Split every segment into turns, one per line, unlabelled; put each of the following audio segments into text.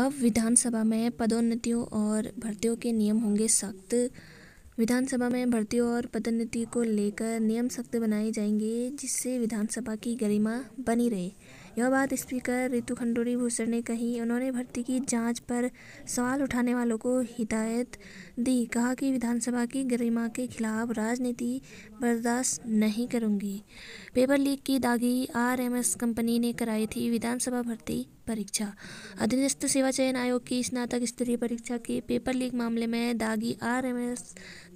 अब विधानसभा में पदोन्नतियों और भर्तियों के नियम होंगे सख्त विधानसभा में भर्तियों और पदोन्नति को लेकर नियम सख्त बनाए जाएंगे जिससे विधानसभा की गरिमा बनी रहे यह बात स्पीकर रितु खंडूरी भूषण ने कही उन्होंने भर्ती की जांच पर सवाल उठाने वालों को हिदायत दी कहा कि विधानसभा की गरिमा के खिलाफ राजनीति बर्दाश्त नहीं करूंगी पेपर लीक की दागी आरएमएस कंपनी ने कराई थी विधानसभा भर्ती परीक्षा अधीनस्थ सेवा चयन आयोग की स्नातक स्तरीय परीक्षा के पेपर लीक मामले में दागी आर एम एस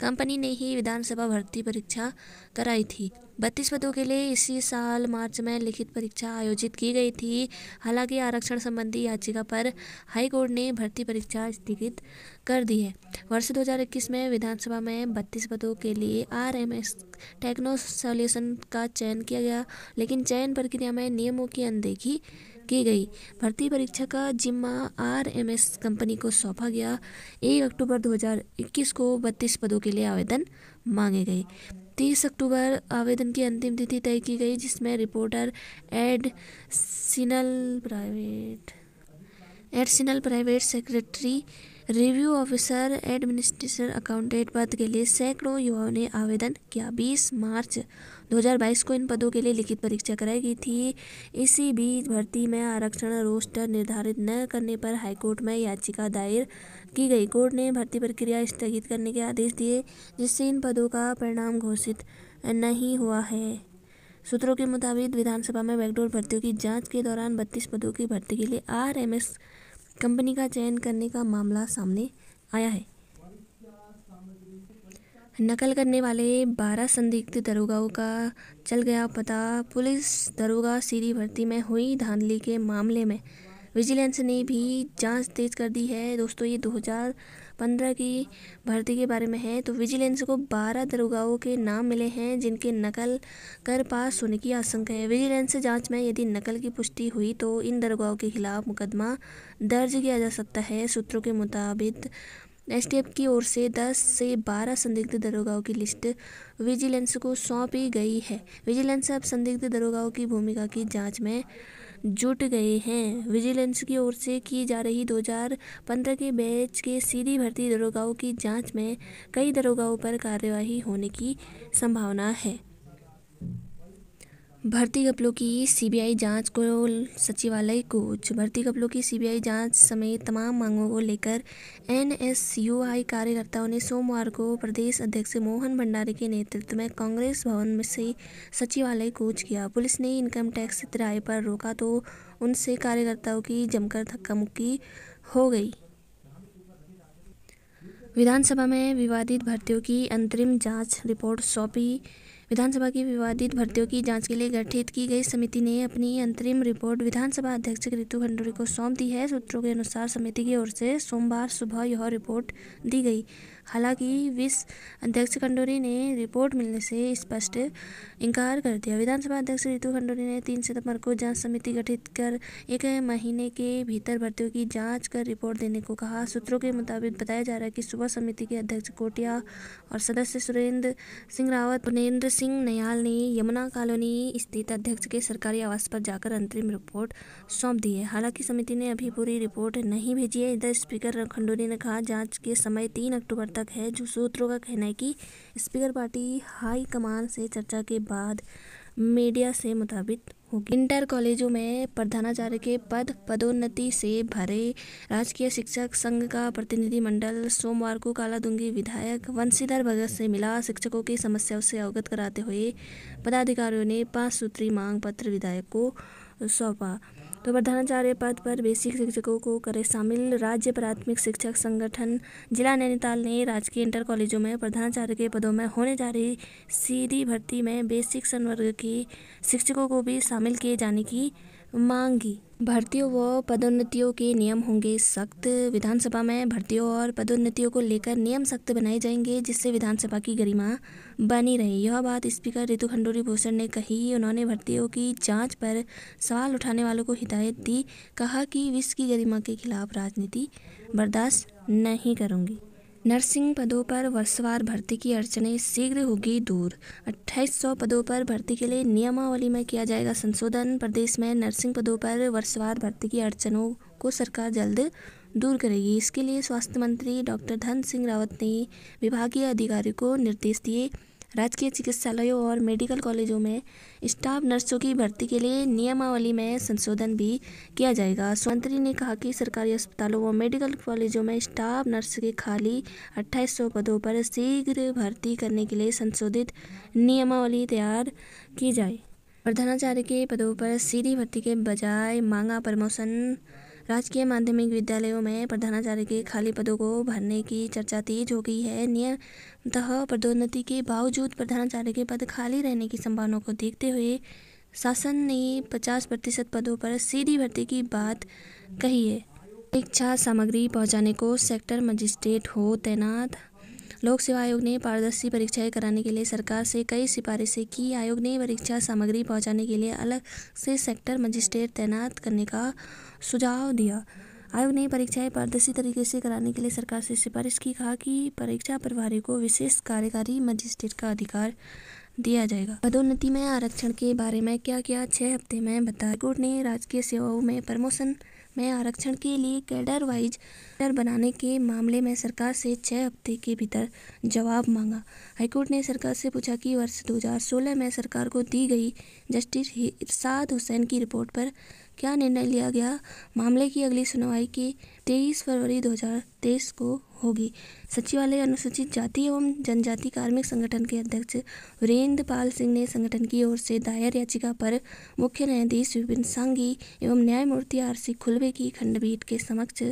कंपनी ने ही विधानसभा भर्ती परीक्षा कराई थी बत्तीस पदों के लिए इसी साल मार्च में लिखित परीक्षा आयोजित की गई थी हालांकि आरक्षण संबंधी याचिका पर हाईकोर्ट ने भर्ती परीक्षा स्थगित कर दी है वर्ष 2021 में विधानसभा में बत्तीस पदों के लिए R M S techno solution का चयन किया गया लेकिन चयन प्रक्रिया में नियमों की अनदेखी की गई भर्ती परीक्षा का जिम्मा आर एम एस कंपनी को सौंपा गया एक अक्टूबर 2021 को बत्तीस पदों के लिए आवेदन मांगे गए तीस अक्टूबर आवेदन की अंतिम तिथि तय की गई जिसमें reporter additional private additional private secretary review officer administration accountant पद के लिए सैकड़ों युवाओं ने आवेदन किया 20 मार्च 2022 को इन पदों के लिए लिखित परीक्षा कराई गई थी इसी बीच भर्ती में आरक्षण रोस्टर निर्धारित न करने पर हाईकोर्ट में याचिका दायर की गई कोर्ट ने भर्ती प्रक्रिया स्थगित करने के आदेश दिए जिससे इन पदों का परिणाम घोषित नहीं हुआ है सूत्रों के मुताबिक विधानसभा में बैकडोर भर्तियों की जांच के दौरान 32 पदों की भर्ती के लिए आरएमएस कंपनी का चयन करने का मामला सामने आया है नकल करने वाले 12 संदिग्ध दरोगाओं का चल गया पता पुलिस दरोगा सीरी भर्ती में हुई धांधली के मामले में विजिलेंस ने भी जांच तेज कर दी है दोस्तों ये 2015 की भर्ती के बारे में है तो विजिलेंस को 12 दरोगाओं के नाम मिले हैं जिनके नकल कर पास होने की आशंका है विजिलेंस जांच में यदि नकल की पुष्टि हुई तो इन दरोगाओं के खिलाफ मुकदमा दर्ज किया जा सकता है सूत्रों के मुताबिक एस की ओर से 10 से 12 संदिग्ध दरोगाओं की लिस्ट विजिलेंस को सौंपी गई है विजिलेंस अब संदिग्ध दरोगाओं की भूमिका की जांच में जुट गए हैं विजिलेंस की ओर से की जा रही 2015 के बैच के सीधी भर्ती दरोगाओं की जांच में कई दरोगाओं पर कार्रवाई होने की संभावना है भर्ती घपलों की सीबीआई जांच को सचिवालय कूच भर्ती घपलों की सीबीआई जांच समेत तमाम मांगों को लेकर एनएसयूआई कार्यकर्ताओं ने सोमवार को प्रदेश अध्यक्ष मोहन भंडारी के नेतृत्व में कांग्रेस भवन में से सचिवालय कूच किया पुलिस ने इनकम टैक्स किराए पर रोका तो उनसे कार्यकर्ताओं की जमकर धक्का मुक्की हो गई विधानसभा में विवादित भर्तियों की अंतरिम जांच रिपोर्ट सौंपी विधानसभा की विवादित भर्तियों की जांच के लिए गठित की गई समिति ने अपनी अंतरिम रिपोर्ट विधानसभा अध्यक्ष ऋतु खंडूरी को सौंप दी है सूत्रों के अनुसार समिति की ओर से सोमवार सुबह यह रिपोर्ट दी गई हालांकि विश्व अध्यक्ष खंडूरी ने रिपोर्ट मिलने से स्पष्ट इनकार कर दिया विधानसभा अध्यक्ष रितु खंडूरी ने तीन सितंबर को जांच समिति गठित कर एक महीने के भीतर भर्तियों की जांच कर रिपोर्ट देने को कहा सूत्रों के मुताबिक बताया जा रहा है कि सुबह समिति के अध्यक्ष कोटिया और सदस्य सुरेंद्र सिंह रावत पुनेन्द्र सिंह नयाल ने यमुना कॉलोनी स्थित अध्यक्ष के सरकारी आवास पर जाकर अंतरिम रिपोर्ट सौंप दी है हालांकि समिति ने अभी पूरी रिपोर्ट नहीं भेजी है इधर स्पीकर खंडूरी ने कहा जाँच के समय तीन अक्टूबर तक है जो सूत्रों का कहना है कि स्पीकर पार्टी हाई कमान से चर्चा के बाद मीडिया से मुताबिक होगी इंटर कॉलेजों में प्रधानाचार्य के पद पदोन्नति से भरे राजकीय शिक्षक संघ का प्रतिनिधिमंडल सोमवार को कालादुंगी विधायक वंशीधर भगत से मिला शिक्षकों की समस्याओं से अवगत कराते हुए पदाधिकारियों ने पांच सूत्री मांग पत्र विधायक को सौंपा तो प्रधानाचार्य पद पर बेसिक शिक्षकों को करे शामिल राज्य प्राथमिक शिक्षक संगठन जिला नैनीताल ने राजकीय इंटर कॉलेजों में प्रधानाचार्य के पदों में होने जा रही सीधी भर्ती में बेसिक संवर्ग के शिक्षकों को भी शामिल किए जाने की मांगी भर्तियों व पदोन्नतियों के नियम होंगे सख्त विधानसभा में भर्तियों और पदोन्नतियों को लेकर नियम सख्त बनाए जाएंगे जिससे विधानसभा की गरिमा बनी रहे यह बात स्पीकर रितु खंडूरी भूषण ने कही उन्होंने भर्तियों की जांच पर सवाल उठाने वालों को हिदायत दी कहा कि विश्व की गरिमा के खिलाफ राजनीति बर्दाश्त नहीं करूंगी नर्सिंग पदों पर वर्षवार भर्ती की अड़चने शीघ्र होगी दूर 2800 पदों पर भर्ती के लिए नियमावली में किया जाएगा संशोधन प्रदेश में नर्सिंग पदों पर वर्षवार भर्ती की अड़चनों को सरकार जल्द दूर करेगी इसके लिए स्वास्थ्य मंत्री डॉक्टर धन सिंह रावत ने विभागीय अधिकारियों को निर्देश दिए राजकीय चिकित्सालयों और मेडिकल कॉलेजों में स्टाफ नर्सों की भर्ती के लिए नियमावली में संशोधन भी किया जाएगा मंत्री ने कहा कि सरकारी अस्पतालों व मेडिकल कॉलेजों में स्टाफ नर्स के खाली 2800 पदों पर शीघ्र भर्ती करने के लिए संशोधित नियमावली तैयार की जाए प्रधानाचार्य के पदों पर सीधी भर्ती के बजाय मांगा प्रमोशन राजकीय माध्यमिक विद्यालयों में प्रधानाचार्य के खाली पदों को भरने की चर्चा तेज हो गई है नियमतः पदोन्नति के बावजूद प्रधानाचार्य के पद खाली रहने की संभावना को देखते हुए शासन ने 50 प्रतिशत पदों पर सीधी भर्ती की बात कही है शिक्षा सामग्री पहुंचाने को सेक्टर मजिस्ट्रेट हो तैनात लोक सेवा आयोग ने पारदर्शी परीक्षाएं कराने के लिए सरकार से कई सिफारिशें की आयोग ने परीक्षा सामग्री पहुंचाने के लिए अलग से सेक्टर मजिस्ट्रेट तैनात करने का सुझाव दिया आयोग ने परीक्षाएं पारदर्शी तरीके से कराने के लिए सरकार से सिफारिश की कहा कि परीक्षा प्रभारी को विशेष कार्यकारी मजिस्ट्रेट का अधिकार दिया जाएगा पदोन्नति में आरक्षण के बारे में क्या क्या छः हफ्ते में बताया कोर्ट ने राजकीय सेवाओं में प्रमोशन में आरक्षण के लिए कैडर वाइज कैडर बनाने के मामले में सरकार से छः हफ्ते के भीतर जवाब मांगा हाईकोर्ट ने सरकार से पूछा कि वर्ष 2016 में सरकार को दी गई जस्टिस इरशाद हुसैन की रिपोर्ट पर क्या निर्णय लिया गया मामले की अगली सुनवाई के 23 फरवरी 2023 को होगी सचिवालय अनुसूचित जाति एवं जनजाति कार्मिक संगठन के अध्यक्ष वीरेंद्र पाल सिंह ने संगठन की ओर से दायर याचिका पर मुख्य न्यायाधीश विपिन सांगी एवं न्यायमूर्ति आर सी खुलवे की खंडपीठ के समक्ष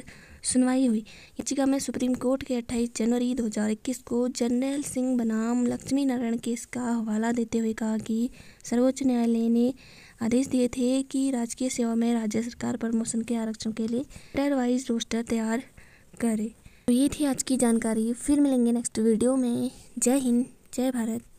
सुनवाई हुई याचिका में सुप्रीम कोर्ट के 28 जनवरी 2021 को जनरल सिंह बनाम लक्ष्मी नारायण केस का हवाला देते हुए कहा कि सर्वोच्च न्यायालय ने आदेश दिए थे कि राजकीय सेवा में राज्य सरकार प्रमोशन के आरक्षण के लिए कैडर वाइज रोस्टर तैयार करे तो ये थी आज की जानकारी फिर मिलेंगे नेक्स्ट वीडियो में जय हिंद जय भारत